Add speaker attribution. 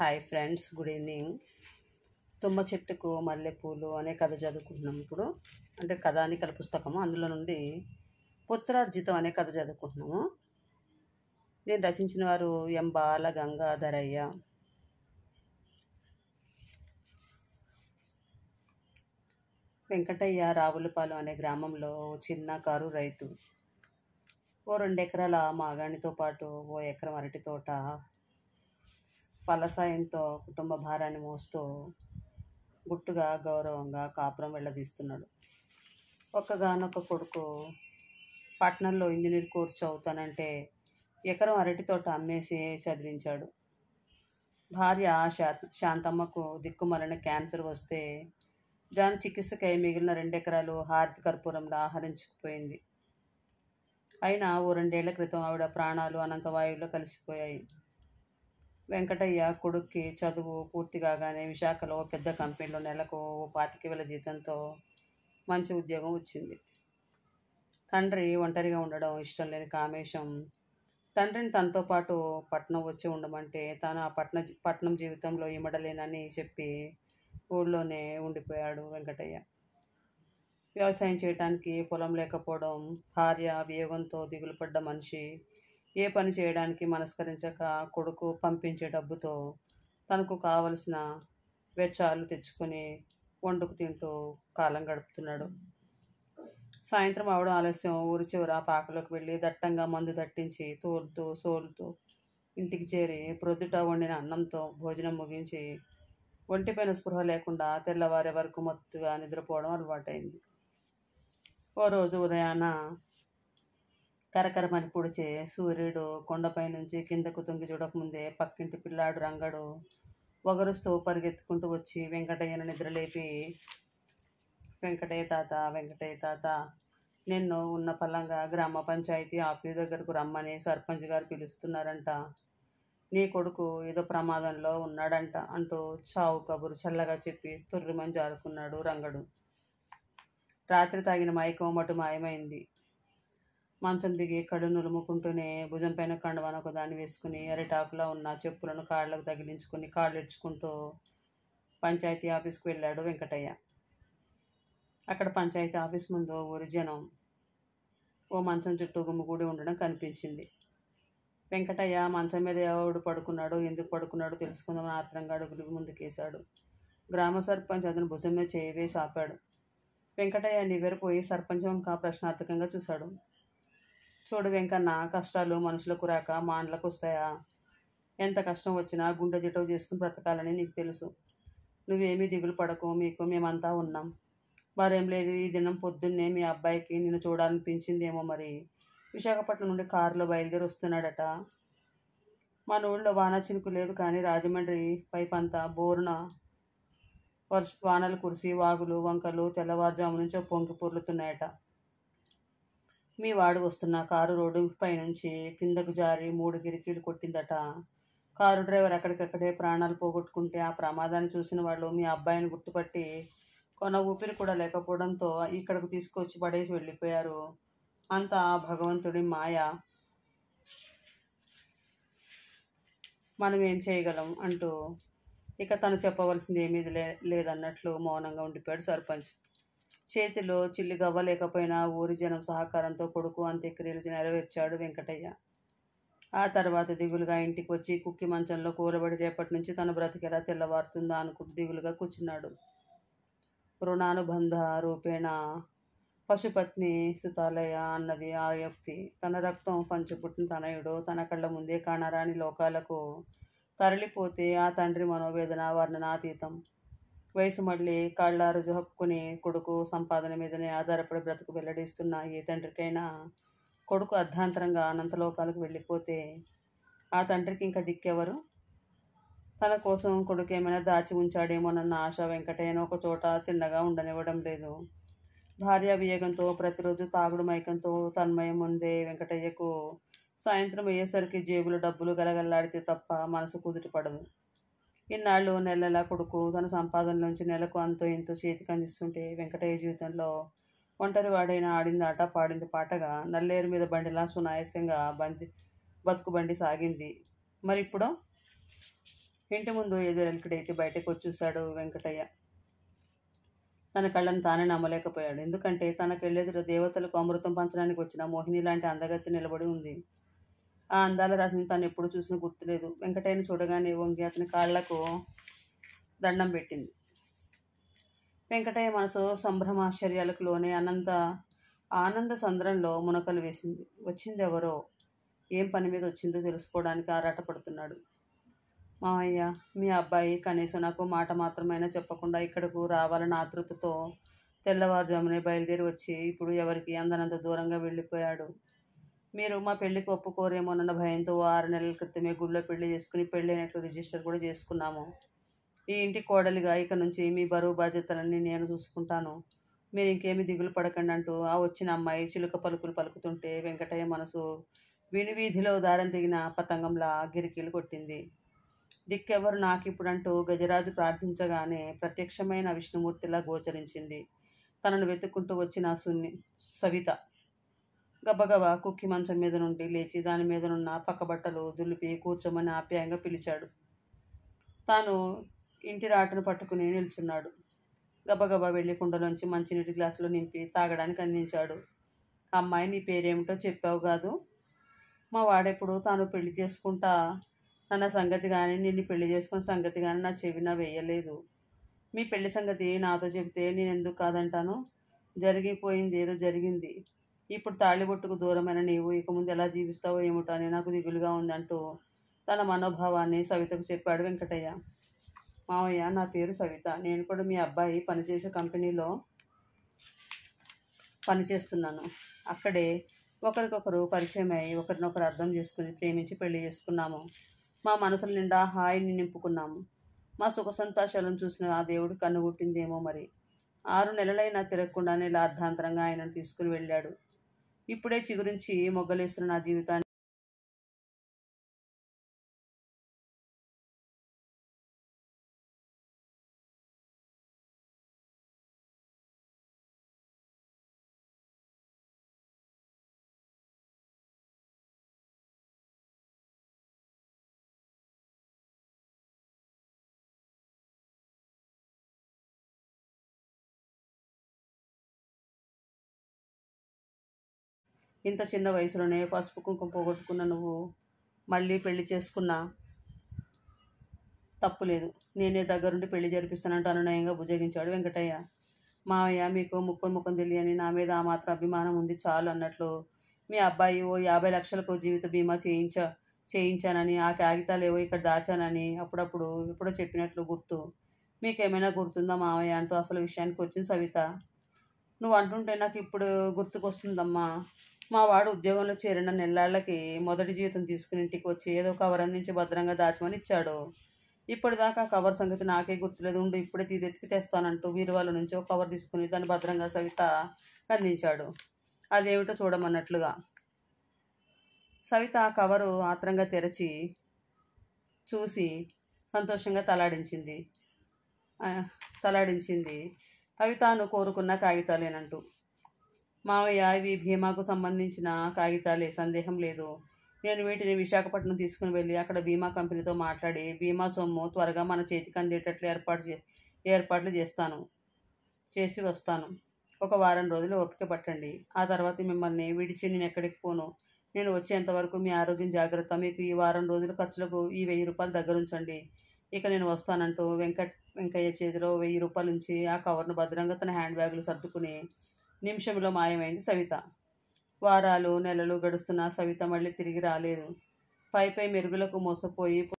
Speaker 1: hi friends good evening తుమ్మ చెట్టుకు మల్లెపూలు అనే కథ చదువుకుంటున్నాం ఇప్పుడు అంటే కథానికల పుస్తకము అందులో నుండి పుత్రార్జితం అనే కథ చదువుకుంటున్నాము నేను రచించిన వారు ఎం బాల గంగాధరయ్య వెంకటయ్య రావులపాలెం అనే గ్రామంలో చిన్న కారు రైతు ఓ రెండు ఎకరాల మాగాణితో పాటు ఓ ఎకరం అరటి తోట ఫలసాయంతో కుటుంబ భారాన్ని మోస్తూ గుట్టుగా గౌరవంగా కాపురం వెళ్ళదీస్తున్నాడు ఒక్కగానొక్క కొడుకు పట్నంలో ఇంజనీర్ కోర్సు చదువుతానంటే ఎకరం అరటి తోట అమ్మేసి చదివించాడు భార్య శా శాంతమ్మకు దిక్కుమలన క్యాన్సర్ వస్తే దాని చికిత్సకై మిగిలిన రెండెకరాలు హారతి కర్పూరంలో ఆహరించుకుపోయింది అయినా ఓ రెండేళ్ల క్రితం ఆవిడ ప్రాణాలు అనంతవాయువులో కలిసిపోయాయి వెంకటయ్య కొడుక్కి చదువు పూర్తి కాగానే విశాఖలో పెద్ద కంపెనీలో నెలకు పాతిక వేల జీతంతో మంచి ఉద్యోగం వచ్చింది తండ్రి ఒంటరిగా ఉండడం ఇష్టం లేని కామేశం తండ్రిని తనతో పాటు పట్నం వచ్చి ఉండమంటే తాను ఆ పట్న పట్నం జీవితంలో ఇమ్మడలేనని చెప్పి ఊళ్ళోనే ఉండిపోయాడు వెంకటయ్య వ్యవసాయం చేయడానికి పొలం లేకపోవడం భార్య వియోగంతో దిగులుపడ్డ మనిషి ఏ పని చేయడానికి మనస్కరించక కొడుకు పంపించే డబ్బుతో తనకు కావలసిన వెచ్చాలు తెచ్చుకొని వండుకు తింటూ కాలం గడుపుతున్నాడు సాయంత్రం అవడం ఆలస్యం ఊరి చివర పాకలోకి వెళ్ళి దట్టంగా మందు దట్టించి తోలుతూ సోలుతూ ఇంటికి చేరి ప్రొద్దుట వండిన అన్నంతో భోజనం ముగించి ఒంటిపైన స్పృహ లేకుండా తెల్లవారే వరకు మత్తుగా నిద్రపోవడం అలవాటైంది ఓ రోజు ఉదయాన కరకరమని పొడిచే సూర్యుడు కొండపై నుంచి కిందకు తొంగి చూడకముందే పక్కింటి పిల్లాడు రంగడు వగరుస్తూ పరిగెత్తుకుంటూ వచ్చి వెంకటయ్యను నిద్రలేపి వెంకటయ్య తాత వెంకటయ్య తాత నిన్ను ఉన్న పలంగా గ్రామ పంచాయతీ ఆఫీస్ దగ్గరకు రమ్మని సర్పంచ్ గారు పిలుస్తున్నారంట నీ కొడుకు ఏదో ప్రమాదంలో ఉన్నాడంట అంటూ చావు కబురు చల్లగా చెప్పి తుర్రిమని జారుకున్నాడు రంగడు రాత్రి తాగిన మైకోమటు మాయమైంది మంచం దిగి కడు నులుముకుంటూనే భుజం పైన కండవాన ఒక దాన్ని వేసుకుని అరిటాకులో ఉన్న చెప్పులను కాళ్ళకు తగిలించుకుని కాళ్ళు ఇడ్చుకుంటూ పంచాయతీ ఆఫీస్కి వెళ్ళాడు వెంకటయ్య అక్కడ పంచాయతీ ఆఫీస్ ముందు ఊరి జనం ఓ మంచం చుట్టూ గుమ్ముగూడి ఉండడం కనిపించింది వెంకటయ్య మంచం మీద ఎవడు పడుకున్నాడో ఎందుకు పడుకున్నాడో తెలుసుకుందామని ఆత్రంగా అడుగులు ముందుకేశాడు గ్రామ సర్పంచ్ అతను భుజం మీద చేయవే సాపాడు వెంకటయ్య నివ్వెరపోయి సర్పంచం ఇంకా ప్రశ్నార్థకంగా చూశాడు చూడు వెంకన్న కష్టాలు మనుషులకు రాక మాండ్లకు వస్తాయా ఎంత కష్టం వచ్చినా గుండె దిటవు చేసుకుని బ్రతకాలని నీకు తెలుసు నువ్వేమీ దిగులు పడకు మీకు మేమంతా ఉన్నాం మరేం లేదు ఈ దినం పొద్దున్నే మీ అబ్బాయికి నిన్ను చూడాలనిపించిందేమో మరి విశాఖపట్నం నుండి కారులో బయలుదేరి వస్తున్నాడట మన ఊళ్ళో వాన చినుకు లేదు కానీ రాజమండ్రి పైపంతా బోరున వర్ష వానలు కురిసి వాగులు వంకలు తెల్లవారుజాము నుంచో పొంగి పొర్లుతున్నాయట మీ వాడు వస్తున్న కారు రోడ్డు పైనుంచి కిందకు జారి మూడు గిరికీలు కొట్టిందట కారు డ్రైవర్ అక్కడికక్కడే ప్రాణాలు పోగొట్టుకుంటే ఆ ప్రమాదాన్ని చూసిన వాళ్ళు మీ అబ్బాయిని గుర్తుపట్టి కొన ఊపిరి కూడా లేకపోవడంతో ఇక్కడకు తీసుకొచ్చి పడేసి వెళ్ళిపోయారు అంతా భగవంతుడి మాయ మనం ఏం చేయగలం అంటూ ఇక తను చెప్పవలసింది ఏమీ లే లేదన్నట్లు మౌనంగా ఉండిపోయాడు సర్పంచ్ చేతిలో చిల్లిగవ్వ లేకపోయినా ఊరి జనం సహకారంతో కొడుకు అంత్యక్రియలు నెరవేర్చాడు వెంకటయ్య ఆ తర్వాత దిగులుగా ఇంటికి వచ్చి కుక్కి మంచంలో కూరబడి రేపటి నుంచి తన బ్రతికెలా తెల్లవారుతుందా అనుకుంటూ దిగులుగా కూర్చున్నాడు రుణానుబంధ రూపేణ పశుపత్ని సుతాలయ అన్నది ఆ వ్యక్తి తన రక్తం పంచిపుట్టిన తనయుడు తన కళ్ళ ముందే కానరాని లోకాలకు తరలిపోతే ఆ తండ్రి మనోవేదన వర్ణనాతీతం వయసు మళ్ళీ కాళ్ళారు జుహప్పుకుని కొడుకు సంపాదన మీదనే ఆధారపడి బ్రతుకు వెల్లడిస్తున్న ఏ తండ్రికైనా కొడుకు అర్ధాంతరంగా అనంతలోకాలకు వెళ్ళిపోతే ఆ తండ్రికి ఇంకా దిక్కెవరు తన కోసం కొడుకు ఏమైనా దాచి ఉంచాడేమోనన్న ఆశ వెంకటయ్యను ఒక చోట తిన్నగా ఉండనివ్వడం లేదు భార్య వియోగంతో ప్రతిరోజు తాగుడు మైకంతో తన్మయం ఉందే వెంకటయ్యకు సాయంత్రం అయ్యేసరికి జేబులు డబ్బులు గలగల్లాడితే తప్ప మనసు కుదుటి పడదు ఇన్నాళ్ళు నెలలా కొడుకు తన సంపాదనలోంచి నెలకు అంతో ఇంతో చేతికి అందిస్తుంటే వెంకటయ్య జీవితంలో ఒంటరి వాడైన ఆడింది ఆట పాడింది పాటగా నల్లేరు మీద బండిలా సునాయాసంగా బంది బతుకు బండి సాగింది మరి ఇప్పుడు ఇంటి ముందు ఏదో ఎలికిడైతే బయటకు వచ్చి చూశాడు వెంకటయ్య తన కళ్ళను తానే నమ్మలేకపోయాడు ఎందుకంటే తనకెళ్ళెదురు దేవతలకు అమృతం పంచడానికి వచ్చిన మోహిని లాంటి అందగత్తి నిలబడి ఉంది ఆ అందాల రాసిన తను ఎప్పుడు చూసినా గుర్తులేదు వెంకటయ్యను చూడగానే వంగి అతని కాళ్లకు దండం పెట్టింది వెంకటయ్య మనసు సంభ్రమాశ్చర్యాలకు లోనే అనంత ఆనంద సంద్రంలో మునకలు వేసింది వచ్చింది ఎవరో ఏం పని మీద వచ్చిందో తెలుసుకోవడానికి ఆరాటపడుతున్నాడు మామయ్య మీ అబ్బాయి కనీసం నాకు మాట మాత్రమైనా చెప్పకుండా ఇక్కడకు రావాలన్న ఆతృతతో తెల్లవారుజామునే బయలుదేరి వచ్చి ఇప్పుడు ఎవరికి అందనంత దూరంగా వెళ్ళిపోయాడు మీరు మా పెళ్ళికి ఒప్పుకోరేమోనన్న భయంతో ఆరు నెలల క్రితమే గుళ్ళో పెళ్లి చేసుకుని పెళ్ళైనట్లు రిజిస్టర్ కూడా చేసుకున్నాము ఈ ఇంటి కోడలిగా ఇక నుంచి మీ బరువు బాధ్యతలన్నీ నేను చూసుకుంటాను మీరు ఇంకేమి దిగులు పడకండి అంటూ ఆ వచ్చిన అమ్మాయి చిలుక పలుకులు పలుకుతుంటే వెంకటయ్య మనసు వీధిలో దారం దిగిన పతంగంలా గిరికీలు కొట్టింది దిక్కెవరు నాకిప్పుడంటూ గజరాజు ప్రార్థించగానే ప్రత్యక్షమైన విష్ణుమూర్తిలా గోచరించింది తనను వెతుక్కుంటూ వచ్చిన సున్ని సవిత గబగబా కుక్కి మంచం మీద నుండి లేచి దాని మీద నున్న పక్క బట్టలు దులిపి కూర్చోమని ఆప్యాయంగా పిలిచాడు తాను ఇంటి రాటను పట్టుకుని నిల్చున్నాడు గబగబా వెళ్ళి కుండలోంచి మంచినీటి గ్లాసులో నింపి తాగడానికి అందించాడు అమ్మాయి నీ పేరేమిటో చెప్పావు కాదు మా వాడెప్పుడు తాను పెళ్లి చేసుకుంటా నన్న సంగతి కానీ నిన్ను పెళ్లి చేసుకున్న సంగతి కానీ నా చెవి నా వేయలేదు మీ పెళ్లి సంగతి నాతో చెబితే నేను ఎందుకు కాదంటాను జరిగిపోయింది ఏదో జరిగింది ఇప్పుడు తాళిబొట్టుకు దూరమైన నీవు ఇక ముందు ఎలా జీవిస్తావో ఏమిటో అని నాకు దిగులుగా ఉందంటూ తన మనోభావాన్ని సవితకు చెప్పాడు వెంకటయ్య మావయ్య నా పేరు సవిత నేను కూడా మీ అబ్బాయి పనిచేసే కంపెనీలో పనిచేస్తున్నాను అక్కడే ఒకరికొకరు పరిచయం అయ్యి ఒకరినొకరు అర్థం చేసుకుని ప్రేమించి పెళ్లి చేసుకున్నాము మా మనసుల నిండా హాయిని నింపుకున్నాము మా సుఖ సంతోషాలను చూసిన ఆ దేవుడు కన్నుగుట్టిందేమో మరి ఆరు నెలలైనా తిరగకుండానే ఇలా ఆయనను తీసుకుని వెళ్ళాడు ఇప్పుడే చిగురించి మొగ్గలేస్తున్న నా జీవితాన్ని ఇంత చిన్న వయసులోనే పసుపు కుంకుమ పోగొట్టుకున్న నువ్వు మళ్ళీ పెళ్లి చేసుకున్నా తప్పులేదు నేనే దగ్గరుండి పెళ్లి జరిపిస్తానంటూ అనునయంగా భుజగించాడు వెంకటయ్య మావయ్య మీకు ముక్కు ముఖం తెలియని నా మీద ఆ మాత్రం అభిమానం ఉంది చాలు అన్నట్లు మీ అబ్బాయి ఓ యాభై లక్షలకు జీవిత బీమా చేయించ చేయించానని ఆ కాగితాలు ఏవో ఇక్కడ దాచానని అప్పుడప్పుడు ఎప్పుడో చెప్పినట్లు గుర్తు మీకేమైనా గుర్తుందా మావయ్య అంటూ అసలు విషయానికి వచ్చింది సవిత నువ్వు అంటుంటే నాకు ఇప్పుడు గుర్తుకొస్తుందమ్మా మా వాడు ఉద్యోగంలో చేరిన నెల్లాళ్ళకి మొదటి జీవితం తీసుకుని ఇంటికి వచ్చి ఏదో కవర్ అందించి భద్రంగా దాచమని ఇచ్చాడు ఇప్పటిదాకా కవర్ సంగతి నాకే గుర్తులేదు ఉండి ఇప్పుడే వెతికి తెస్తానంటూ వాళ్ళ నుంచి ఒక కవర్ తీసుకుని దాన్ని భద్రంగా సవిత అందించాడు అదేమిటో చూడమన్నట్లుగా సవిత ఆ కవరు ఆత్రంగా తెరచి చూసి సంతోషంగా తలాడించింది తలాడించింది అవి తాను కోరుకున్న కాగితాలేనంటూ మావయ్య ఇవి భీమాకు సంబంధించిన కాగితాలే సందేహం లేదు నేను వీటిని విశాఖపట్నం తీసుకుని వెళ్ళి అక్కడ బీమా కంపెనీతో మాట్లాడి బీమా సొమ్ము త్వరగా మన చేతికి అందేటట్లు ఏర్పాటు ఏర్పాట్లు చేస్తాను చేసి వస్తాను ఒక వారం రోజులు ఓపిక పట్టండి ఆ తర్వాత మిమ్మల్ని విడిచి నేను ఎక్కడికి పోను నేను వచ్చేంతవరకు మీ ఆరోగ్యం జాగ్రత్త మీకు ఈ వారం రోజుల ఖర్చులకు ఈ వెయ్యి రూపాయలు దగ్గరుంచండి ఇక నేను వస్తానంటూ వెంకట్ వెంకయ్య చేతిలో వెయ్యి రూపాయలు ఉంచి ఆ కవర్ను భద్రంగా తన హ్యాండ్ బ్యాగులు సర్దుకుని నిమిషంలో మాయమైంది సవిత వారాలు నెలలు గడుస్తున్నా సవిత మళ్ళీ తిరిగి రాలేదు పైపై మెరుగులకు మోసపోయి